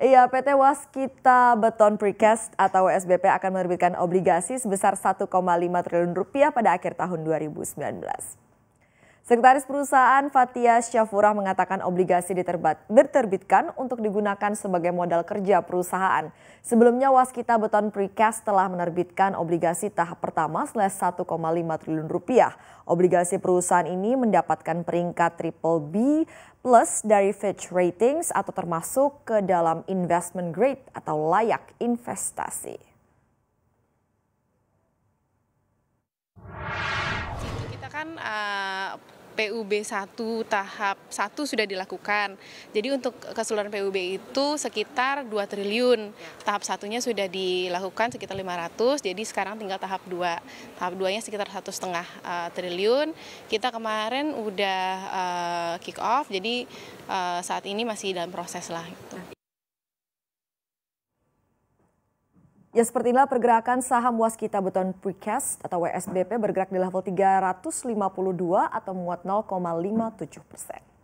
Iya, PT Waskita Beton Precast atau SBP akan menerbitkan obligasi sebesar 1,5 triliun rupiah pada akhir tahun 2019. Sekretaris Perusahaan Fatia Syafurah mengatakan obligasi diterbat, diterbitkan untuk digunakan sebagai modal kerja perusahaan. Sebelumnya Waskita Beton Precast telah menerbitkan obligasi tahap pertama seles 1,5 triliun rupiah. Obligasi perusahaan ini mendapatkan peringkat triple B plus dari Fitch Ratings atau termasuk ke dalam investment grade atau layak investasi. kan uh, eh, PUB 1 tahap 1 sudah dilakukan. Jadi untuk keseluruhan PUB itu sekitar 2 triliun. Tahap satunya sudah dilakukan sekitar 500, jadi sekarang tinggal tahap 2. Tahap 2-nya sekitar satu setengah eh, triliun. Kita kemarin udah uh, kick off, jadi uh, saat ini masih dalam proses lah. Gitu. Ya seperti inilah pergerakan saham Waskita Beton Precast atau WSBP bergerak di level 352 atau muat 0,57 persen.